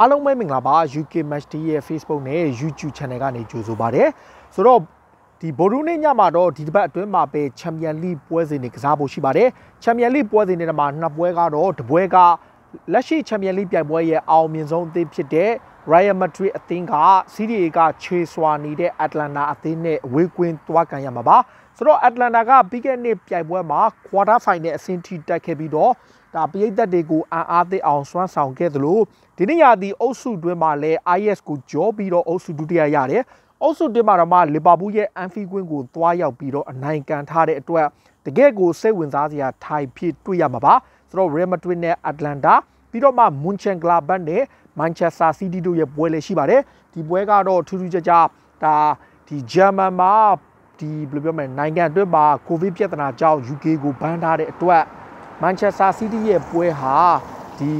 အားလုံးပဲမင်္ဂလာပါ UK Match Day ရဲ့ Facebook နဲ့ YouTube Channel ကနေကြိုဆိုပါရစေ။ဆိုတော့ဒီဗိုလ်ရုံးနေ့ညမှာတော့ဒီတစ်ပတ်အတွင်းမှာပဲ Champion League ပွဲစဉ်တွေကစားဖို့ရှိပါတယ်။ Champion League ပွဲစဉ်တွေမှာနှစ်ပွဲကတော့တပွဲကလက်ရှိ Champion League ပြိုင်ပွဲရဲ့အောင်မြင်ဆုံးအသင်းဖြစ်တဲ့ Real Madrid အသင်းက Serie A ကခြေစွာနေတဲ့ Atlanta အသင်းနဲ့ဝေးကွင်းသွားကန်ရမှာပါ။ဆိုတော့ Atlanta ကပြီးခဲ့တဲ့နှစ်ပြိုင်ပွဲမှာ Quarter Final အဆင့်ထိတက်ခဲ့ပြီးတော့ဒါပရိသတ်တွေကိုအာအားသိအောင်စွမ်းဆောင်ခဲ့သလိုဒီနေ့ရာသီအုပ်စုတွင်းမှာလည်း IS ကိုကြောပြီးတော့အုပ်စုဒုတိယရတယ်အုပ်စုတွင်းမှာတော့မှလီဗာပူးရဲ့အန်ဖီကွင်းကိုသွားရောက်ပြီးတော့အနိုင်ကန်ထားတဲ့အတွက်တကယ့်ကိုစိတ်ဝင်စားစရာထိုင်ဖြစ်တွေ့ရမှာပါဆိုတော့ Real Madrid နဲ့ Atlanta ပြီးတော့မှ Munchen Gladbach နဲ့ Manchester City တို့ရဲ့ပွဲလည်းရှိပါတယ်ဒီပွဲကတော့ထူးထူးခြားခြားဒါဒီ German မှာဒီဘယ်လိုပြောမလဲနိုင်ငံအတွက်မှာ COVID ပြဿနာကြောင့် UK ကိုဘန်းထားတဲ့အတွက်မန်ချက်စတာစီးတီးရဲ့ပွဲဟာဒီ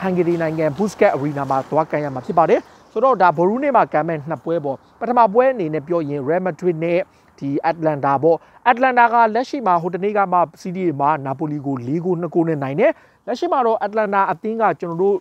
ဟန်ဂရီနိုင်ငံဘူစကက်အရီနာမှာသွားကန်ရမှာဖြစ်ပါတယ်ဆိုတော့ဒါဘိုရူးနေမှာကန်မဲ့နှစ်ပွဲပေါ့ပထမပွဲအနေနဲ့ပြောရင် Real Madrid နဲ့ဒီအက်လန်တာပေါ့အက်လန်တာကလက်ရှိမှာဟိုတနေ့ကမှစီးတီးမှာနာပိုလီကို၄ဂိုး၂ဂိုးနဲ့နိုင်တယ်လက်ရှိမှာတော့အက်လန်တာအသင်းကကျွန်တော်တို့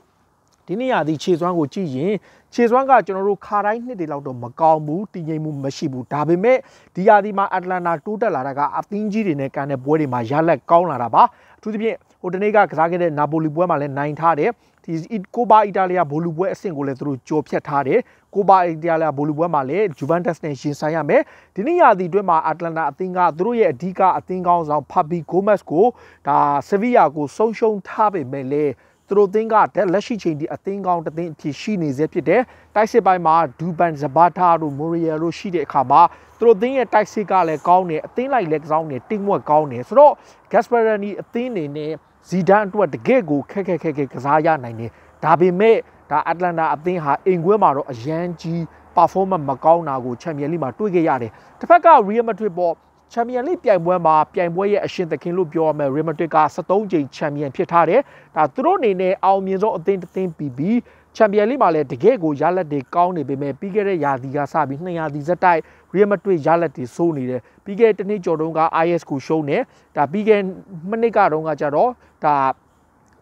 ဒီနေရာဒီခြေစွမ်းကိုကြည့်ရင်ခြေစွမ်းကကျွန်တော်တို့ခါတိုင်းနှစ်တွေလောက်တော့မကောင်းဘူးတည်ငြိမ်မှုမရှိဘူးဒါပေမဲ့ဒီရာဒီမှာအက်တလန်တာတိုးတက်လာတာကအသင်းကြီးတွေနဲ့ကန်တဲ့ပွဲတွေမှာရလက်ကောင်းလာတာပါအထူးသဖြင့်ဟိုတနေ့ကကစားခဲ့တဲ့နာပိုလီပွဲမှာလည်းနိုင်ထားတယ်ဒီကိုပါအီတာလီယာဘိုလူပွဲအဆင့်ကိုလည်းသူတို့ကြော်ဖြတ်ထားတယ်ကိုပါအီတာလီယာဘိုလူပွဲမှာလည်းဂျူဗန်တက်စ်နဲ့ရင်ဆိုင်ရမယ်ဒီနေ့ရာသီတွင်းမှာအက်တလန်တာအသင်းကသူတို့ရဲ့အဓိကအသင်းကောင်းဆောင်ဖာဘီဂိုမက်စ်ကိုဒါဆေဗီယာကိုဆုံးရှုံးထားပေမဲ့လည်းသူတို့သင်းကလက်ရှိချိန်ဒီအသင်းကောင်းတစ်သင်းအဖြစ်ရှိနေစေဖြစ်တယ်တိုက်စစ်ပိုင်းမှာဒူဘန်ဇဘာတာတို့မိုရီယယ်တို့ရှိတဲ့အခါမှာသူတို့သင်းရဲ့တိုက်စစ်ကလည်းကောင်းတယ်အသင်းလိုက်လည်းကောင်းတယ်တင်းဝက်ကောင်းတယ်ဆိုတော့ဂက်စပရနီအသင်းနေနဲ့ဇီဒန်အတွက်တကယ့်ကိုခက်ခက်ခက်ခက်ကစားရနိုင်တယ်ဒါပေမဲ့ဒါအတ္တလန်တာအသင်းဟာအိမ်ကွဲမှာတော့အရန်ကြီး performance မကောင်းတာကို Champions League မှာတွေ့ခဲ့ရတယ်။တစ်ဖက်က Real Madrid ပေါ်ချန်ပီယံလိပြိုင်ပွဲမှာပြိုင်ပွဲရဲ့အရှင်သခင်လို့ပြောရမယ်ရီမက်ဒရစ်က73ကြိမ်ချန်ပီယံဖြစ်ထားတယ်ဒါသူတို့အနေနဲ့အောင်မြင်ဆုံးအသင်းတစ်သင်းပြီးပြီးချန်ပီယံလိမှာလည်းတကယ့်ကိုရလက်တွေကောင်းနေပေမဲ့ပြီးခဲ့တဲ့ရာသီကစပြီး2ရာသီဇက်တိုက်ရီမက်ဒရစ်ရလက်တွေစိုးနေတယ်ပြီးခဲ့တဲ့တစ်နှစ်ကျော်တုန်းက IS ကိုရှုံးတယ်ဒါပြီးခဲ့နှစ်ကတုန်းကကြတော့ဒါ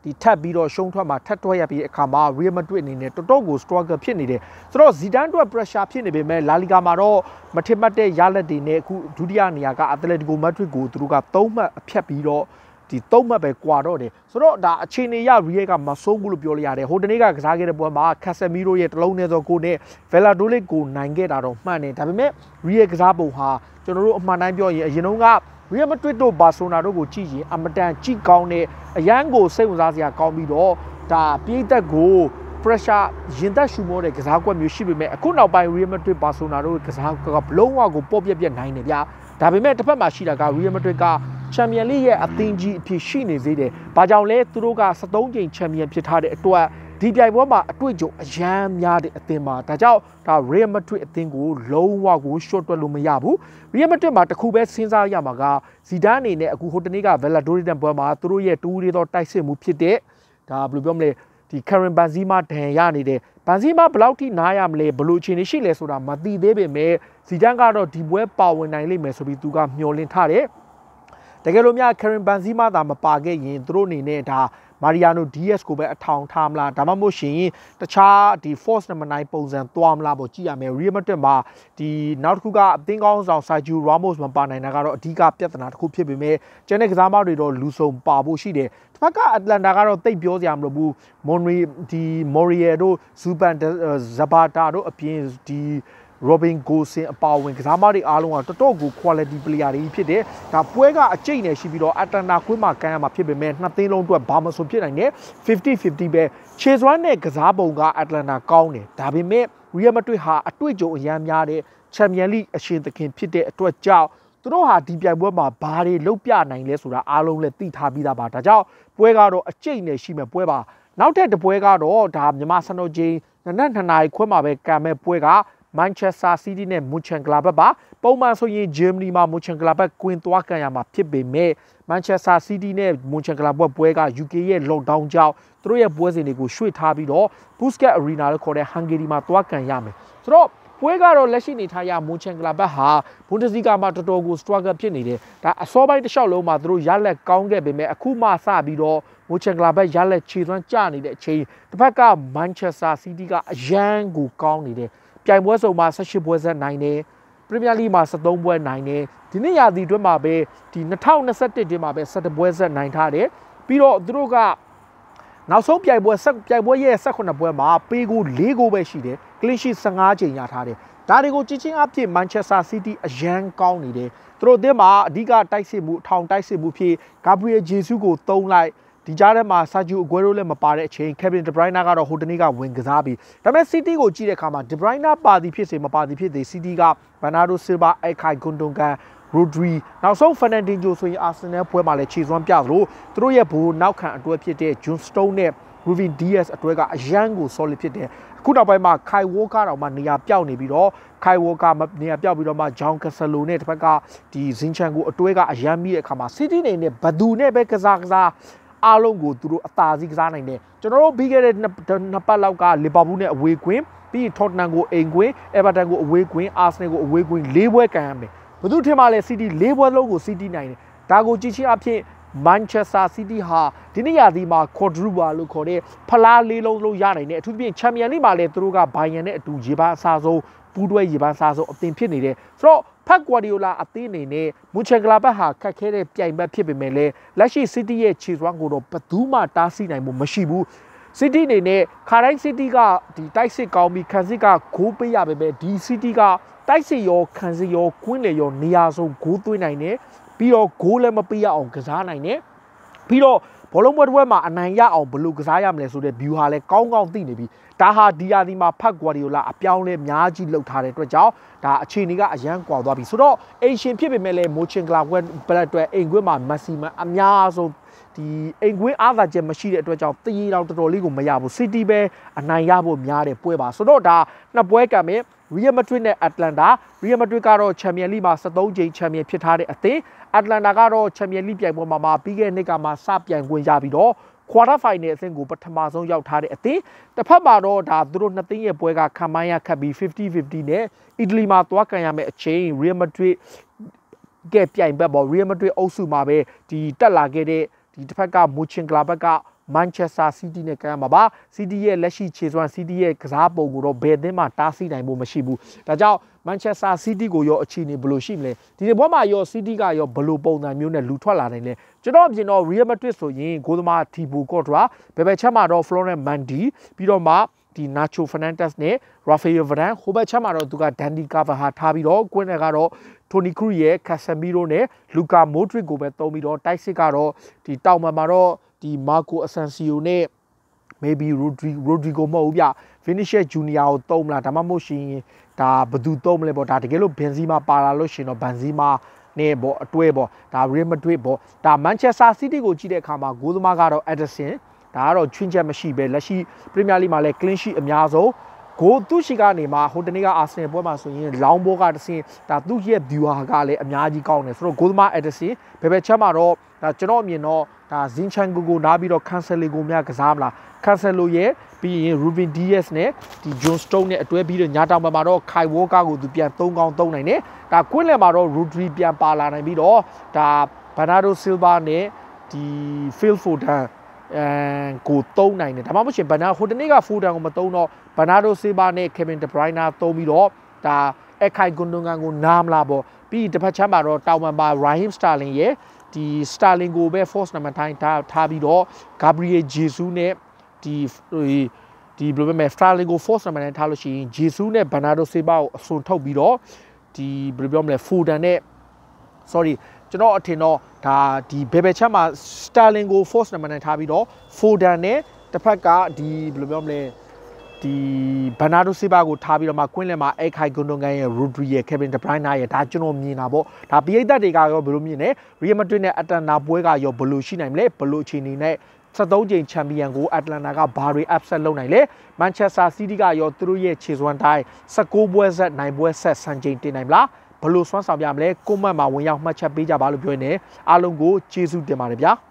ဒီထပ်ပြီးတော့ရှုံးထွက်မှာထပ်တွက်ရပြီးအခါမှာ Real Madrid အနေနဲ့တော်တော်ကို struggle ဖြစ်နေတယ်ဆိုတော့ Zidane အတွက် pressure ဖြစ်နေပေမဲ့ La Liga မှာတော့မထင်မှတ်တဲ့ရလဒ်တွေနဲ့အခုဒုတိယနေရာက Atletico Madrid ကိုသူတို့က၃မှတ်အဖြတ်ပြီးတော့ဒီသုံးမှတ်ပဲကွာတော့တယ်ဆိုတော့ဒါအခြေအနေရရီယက်ကမဆုံးဘူးလို့ပြောလို့ရတယ်ဟိုတနေ့ကကစားခဲ့တဲ့ပွဲမှာကာဆမီရိုရဲ့တလုံးနဲ့သောကိုနဲ့ဗယ်လာဒိုလစ်ကိုနိုင်ခဲ့တာတော့မှန်တယ်ဒါပေမဲ့ရီယက်ကစားပုံဟာကျွန်တော်တို့အမှန်တိုင်းပြောရင်အရင်တုန်းက Real Madrid တို့ Barcelona တို့ကိုကြည့်ရင်အမတန်ကြည့်ကောင်းတဲ့အရန်ကိုစိတ်ဝင်စားစရာကောင်းပြီးတော့ဒါပြည်သက်ကို pressure ရင်သက်ရှူမောတဲ့ကစားကွက်မျိုးရှိပေမဲ့အခုနောက်ပိုင်း Real Madrid Barcelona တို့ကစားကွက်ကဘလုံးဝကိုပေါက်ပြက်ပြက်နိုင်တယ်ဗျာဒါပေမဲ့တစ်ဖက်မှာရှိတာက Real Madrid က Champions League ရဲ့အသင်းကြီးအဖြစ်ရှိနေသေးတယ်။ဘာကြောင့်လဲသူတို့က73ကြိမ် Champion ဖြစ်ထားတဲ့အတွက်ဒီပြိုင်ပွဲမှာအတွေ့အကြုံအရန်များတဲ့အသင်းမှာဒါကြောင့်ဒါ Real Madrid အသင်းကိုလုံးဝကို short တွက်လို့မရဘူး Real Madrid မှာတခုပဲစဉ်းစားရမှာကဇီဒန်အနေနဲ့အခုဟိုတနေ့က Valladolid ပွဲမှာသူတို့ရဲ့တူးတွေတော့တိုက်စစ်မှုဖြစ်တဲ့ဒါဘယ်လိုပြောမလဲဒီ Karen Benzema ဒဏ်ရနေတဲ့ Benzema ဘယ်လောက်ထိနားရမလဲဘယ်လိုအခြေအနေရှိလဲဆိုတာမသိသေးပေမဲ့ဇီဒန်ကတော့ဒီပွဲပါဝင်နိုင်လိမ့်မယ်ဆိုပြီးသူကမျှော်လင့်ထားတယ်တကယ်လို့များ Karen Benzema သာမပါခဲ့ရင်သူတို့အနေနဲ့ဒါမာရီယာနို DS ကိုပဲအထောင်ထားမလားဒါမှမဟုတ်ရှင်တခြားဒီ force number 9ပုံစံသွားမလားပေါ့ကြည့်ရမယ် Real Madrid မှာဒီနောက်တစ်ခုကအသင်းကောင်းဆောင် Sergio Ramos မပါနိုင်တာကတော့အဓိကပြဿနာတစ်ခုဖြစ်ပေမဲ့ကျန်တဲ့ကစားမတွေတော့လူဆုံပါဖို့ရှိတယ်တစ်ဖက်ကအတလန်တာကတော့တိတ်ပြောစရာမလိုဘူး Monreal ဒီ Moriel တို့ Zuban Zapata တို့အပြင်ဒီ Robin Gosens အပါအဝင်ကစားမတွေအားလုံးကတော်တော်ကို quality player တွေဖြစ်တယ်။ဒါပွဲကအကျိတ်နဲ့ရှိပြီးတော့ Atlanta ကွင်းမှာကန်ရမှာဖြစ်ပေမဲ့နှစ်သိန်းလုံးအတွက်ဘာမှဆိုဖြစ်နိုင်တယ်50-50ပဲ။ Chase Run နဲ့ကစားပုံက Atlanta ကောင်းတယ်။ဒါပေမဲ့ Real Madrid ဟာအတွေ့အကြုံအများများတဲ့ Champions League အရှင်သခင်ဖြစ်တဲ့အတွက်ကြောင့်သူတို့ဟာဒီပြိုင်ပွဲမှာဘာတွေလုပ်ပြနိုင်လဲဆိုတာအားလုံးလည်းသိထားပြီးသားပါ။ဒါကြောင့်ပွဲကတော့အကျိတ်နဲ့ရှိမဲ့ပွဲပါ။နောက်ထပ်တပွဲကတော့ဒါမြန်မာစံတော်ချိန်နနက်2နာရီခွဲမှာပဲကံမဲ့ပွဲက Manchester City နဲ့ Mönchengladbach ပါပုံမှန်ဆိုရင် Germany မှာ Mönchengladbach ကွင်သွားခံရမှာဖြစ်ပေမဲ့ Manchester City နဲ့ Mönchengladbach ပွဲက UK ရဲ့ lockdown ကြောင့်သူတို့ရဲ့ပွဲစဉ်တွေကိုရွှေ့ထားပြီးတော့ Busquets Arena လို့ခေါ်တဲ့ Hungary မှာသွားခံရမယ်ဆိုတော့ပွဲကတော့လက်ရှိနေထိုင်ရမွန်ချန်ကလာဘတ်ဟာဘွန်ဒက်စလီဂါမှာတော်တော်ကို struggle ဖြစ်နေတယ်ဒါအစောပိုင်းတစ်လျှောက်လုံးမှာသူတို့ရလက်ကောင်းခဲ့ပေမဲ့အခုမှစပြီးတော့မွန်ချန်ကလာဘတ်ရလက်ခြေသွမ်းကျနေတဲ့အချိန်တစ်ဖက်ကမန်ချက်စတာစီးတီးကအရန်ကိုကောင်းနေတယ်ပြိုင်ပွဲစုံမှာ18ပွဲဆက်နိုင်တယ်ပရီးမီးယားလိမှာ73ပွဲနိုင်တယ်ဒီနေ့ရာသီအတွင်းမှာပဲဒီ2021တင်မှာပဲ17ပွဲဆက်နိုင်ထားတယ်ပြီးတော့သူတို့ကနောက်ဆုံးပြိုင်ပွဲဆက်ပြိုင်ပွဲရဲ့18ပွဲမှာပေးကို၄ကိုပဲရှိတယ်ကလင်းရှိ15ချိန်ရထားတယ်ဒါတွေကိုကြည်ချင်းအဖြစ်မန်ချက်စတာစီးတီးအရန်ကောင်းနေတယ်သူတို့အသင်းမှာအဓိကတိုက်စစ်မှုအထောင်တိုက်စစ်မှုဖြစ်ဂါဘရီယယ်ဂျေဆုကိုသုံးလိုက်ဒီကြားထဲမှာဆာဂျူအကွဲရိုးလည်းမပါတဲ့အချိန် Kevin De Bruyne ကတော့ဟိုတနေ့ကဝင်ကစားပြီးဒါပေမဲ့ City ကိုကြည့်တဲ့အခါမှာ De Bruyne ပါသည်ဖြစ်စေမပါသည်ဖြစ်စေ City က Bernardo Silva, Ikai Gundogan, Rodri နောက်ဆုံး Fernandinho ဆိုရင် Arsenal ပွဲမှာလည်းခြေစွမ်းပြသလိုသူတို့ရဲ့ဘူနောက်ခံအတွဲဖြစ်တဲ့ John Stone နဲ့ Ruben Dias အတွဲကအရန်ကို solid ဖြစ်တယ်ခုနောက်ပိုင်းမှာ Kai Walker တောင်မှနေရာပြောက်နေပြီးတော့ Kai Walker နေရာပြောက်ပြီးတော့မှ John Cancelo နဲ့တစ်ဖက်ကဒီ Zinchenko အတွဲကအရန်မိတဲ့အခါမှာ City နေနဲ့ဘသူနဲ့ပဲကစားကစားအားလုံးကိုသူတို့အသာစီးကစားနိုင်တယ်ကျွန်တော်တို့ပြီးခဲ့တဲ့နှစ်ပတ်လောက်ကလီဗာပူးနဲ့အဝေးကွင်းပြီးထော့တနမ်ကိုအိမ်ကွင်းအဲဗာတန်ကိုအဝေးကွင်းအာဆနယ်ကိုအဝေးကွင်း၄ပွဲကန်ရမယ်ဘယ်သူထင်ပါလဲစီးတီး၄ပွဲလုံးကိုစီးတီးနိုင်တယ်ဒါကိုကြည့်ချင်းအဖြစ်မန်ချက်စတာစီးတီးဟာဒီနေ့ရာသီမှာကွန်ဒရူပါလို့ခေါ်တဲ့ဖလားလေးလုံးလုံးရနိုင်တယ်အထူးသဖြင့်ချန်ပီယံလိမှာလည်းသူတို့ကဘိုင်ယန်နဲ့အတူရေပန်းအစားဆုံးပူးတွဲရေပန်းစားဆုံးအသင်ဖြစ်နေတယ်ဆိုတော့ဖတ်ဂွာဒီယိုလာအသင်းအနေနဲ့မူချက်ဂလာဘတ်ဟာခက်ခဲတဲ့ပြိုင်ဘက်ဖြစ်ပေမဲ့လည်းလက်ရှိ City ရဲ့ခြေစွမ်းကိုတော့ဘယ်သူမှတားဆီးနိုင်မှုမရှိဘူး City အနေနဲ့ခါတိုင်း City ကဒီတိုက်စစ်ကောင်းပြီးခံစစ်ကဂိုးပေးရပေမဲ့ဒီ City ကတိုက်စစ်ရောခံစစ်ရောကွင်းလေရောနေရာဆုံးဂိုးသွင်းနိုင်တယ်ပြီးတော့ဂိုးလည်းမပေးရအောင်ကစားနိုင်တယ်ပြီးတော့ဘောလုံးပွဲတစ်ပွဲမှာအနိုင်ရအောင်ဘယ်လိုကစားရမလဲဆိုတဲ့ view ဟာလည်းကောင်းကောင်းသိနေပြီးဒါဟာဒီယာဒီမှာဖတ်ကွာဒီယိုလာအပြောင်းလဲအများကြီးလှုပ်ထားတဲ့အတွက်ကြောင့်ဒါအခြေအနေကအရန်ကွာသွားပြီဆိုတော့အိမ်ရှင်ဖြစ်ပေမဲ့လည်းမိုချင်ဂလာကွက်ဘလက်အတွက်အိမ်ကွင်းမှာမက်ဆီမန်အများဆုံးဒီအိမ်ကွင်းအားသာချက်မရှိတဲ့အတွက်ကြောင့်တရေတော်တော်လေးကိုမရဘူးစီတီပဲအနိုင်ရဖို့များတယ်ပွဲပါဆိုတော့ဒါနှစ်ပွဲကံမဲ့ Real Madrid နဲ့ Atlanta Real Madrid ကတော့ Champions League မှာ73ကြိမ် Champion ဖြစ်ထားတဲ့အသင်း Atlanta ကတော့ Champions League ပြိုင်ပွဲမှာမှာပြီးခဲ့တဲ့နှစ်ကမှစပြိုင်ခွင့်ရပြီးတော့ quarter final အဆင့်ကိုပထမဆုံးရောက်ထားတဲ့အသင်းတစ်ဖက်မှာတော့ဒါသူတို့နှစ်သင်းရဲ့ပွဲကခံမိုင်းရခတ်ပြီး50-50နဲ့အီတလီမှာသွားကန်ရမယ့်အချိန် Real Madrid ကပြိုင်ဘက်ပေါ့ Real Madrid အုပ်စုမှာပဲဒီတက်လာခဲ့တဲ့ဒီတစ်ဖက်က Mönchengladbach က Manchester City နဲ့ကန်ရမှာပါ City ရဲ့လက်ရှိခြေစွမ်း City ရဲ့ကစားပုံကိုတော့ဘယ်သင်းမှတားဆီးနိုင်ဖို့မရှိဘူးဒါကြောင့် Manchester City ကိုရောအခြေအနေဘယ်လိုရှိမလဲဒီဘက်မှာရော City ကရောဘယ်လိုပုံစံမျိုးနဲ့လူထွက်လာနိုင်လဲကျွန်တော်အပြင်တော့ Real Madrid ဆိုရင်ဂိုးသမား Thibaut Courtois ဘယ်ဘက်ချက်မှာတော့ Florent Mendy ပြီးတော့မှဒီ Nacho Fernandez နဲ့ Rafael Varane ဟိုဘက်ချက်မှာတော့သူက Dandy Carvajal ထားပြီးတော့ကွင်းထဲကတော့ Toni Kroos ရဲ့ Casemiro နဲ့ Luka Modric ကိုပဲသုံးပြီးတော့တိုက်စစ်ကတော့ဒီတောင်ပံမှာတော့ဒီမာကိုအဆန်စီယိုနဲ့ maybe Rodrigo Rodrigo မဟုတ်ဘူးဗျ Vinicius Junior ကိုသုံးမလားဒါမှမဟုတ်ရှင်ဒါဘယ်သူသုံးမလဲပေါ့ဒါတကယ်လို့ Benzema ပါလာလို့ရှင်တော့ Benzema နဲ့ပေါ့အတွဲပေါ့ဒါ Real Madrid ပေါ့ဒါ Manchester City ကိုကြည့်တဲ့အခါမှာဂိုးသမားကတော့ Ederson ဒါကတော့ချွင်းချက်မရှိပဲလက်ရှိ Premier League မှာလည်း clean sheet အများဆုံးဂိုးသူရှိကနေမှာဟိုတနေ့ကအာဆင်နယ်ပွဲမှာဆိုရင်လောင်းဘောကတစင်ဒါသူ့ရဲ့ viewer ကလည်းအများကြီးကောင်းတယ်ဆိုတော့ဂိုးသမား Ederson ဘယ်ဘက်ချက်မှာတော့ဒါကျွန်တော်အမြင်တော့ဒါဇင်ချန်ကိုကိုနားပြီးတော့ cancel ကိုများကစားမလား cancel ရဲ့ပြီးရင် Ruben Dias နဲ့ဒီ John Stone နဲ့အတွဲပြီးတော့ညတောင်မှာတော့ Kai Walker ကိုသူပြန်၃ကောင်း၃နိုင်တယ်ဒါကွင်းလယ်မှာတော့ Rodri ပြန်ပါလာနိုင်ပြီးတော့ဒါ Bernardo Silva နဲ့ဒီ Phil Foden အမ်ကိုသုံးနိုင်တယ်ဒါမှမဟုတ်ရှင်ဘန်နာဟိုတနေ့ကဖိုဒန်ကိုမသုံးတော့ဘန်နာဒိုဆေးဘာနဲ့ကေဗင်ဒဘရိုင်းနာသုံးပြီးတော့ဒါအခိုင်ဂွန်ဒွန်ဂန်ကိုနားမလားပေါ့ပြီးဒီတစ်ဖက်ချမ်းမှာတော့တောင်ပန်ပါရိုင်းမ်စတာလင်ရဲ့ဒီ Starling ကိုပဲ force နံပါတ်တိုင်းထားထားပြီးတော့ Gabriel Jesus နဲ့ဒီဒီဘယ်လိုပဲ Starling ကို force နံပါတ်တိုင်းထားလို့ရှိရင် Jesus နဲ့ Bernardo Silva ကိုအစွန်ထုတ်ပြီးတော့ဒီဘယ်လိုပြောမလဲ Foden နဲ့ sorry ကျွန်တော်အထင်တော့ဒါဒီဘယ်ဘယ်ချက်မှာ Starling ကို force နံပါတ်တိုင်းထားပြီးတော့ Foden နဲ့တစ်ဖက်ကဒီဘယ်လိုပြောမလဲဒီဘန်နာဒိုဆေးပါကိုထားပြီးတော့မှကွင်းလယ်မှာအိုက်ခိုင်ဂွန်ဒွန်ဂန်ရဲ့ရူဒရီရဲ့ကေဗင်ဒဘရိုင်းနာရဲ့ဒါကျွန်တော်မြင်တာပေါ့ဒါပိယိတ်သက်တွေကရောဘယ်လိုမြင်လဲရီယယ်မက်ဒရစ်နဲ့အတလန်နာပွဲကရောဘယ်လိုရှိနိုင်မလဲဘယ်လိုအခြေအနေနဲ့73ကြိမ်ချန်ပီယံကိုအက်တလန်နာကဘာတွေ upset လုပ်နိုင်လဲမန်ချက်စတာစီးတီးကရောသူတို့ရဲ့ခြေစွမ်းတိုင်း16ပွဲဆက်9ပွဲဆက်စံချိန်တင်နိုင်မလားဘယ်လိုစွမ်းဆောင်ပြမလဲကွန်မန့်မှာဝင်ရောက်မှတ်ချက်ပေးကြပါလို့ပြောနေအားလုံးကိုကျေးဇူးတင်ပါတယ်ဗျာ။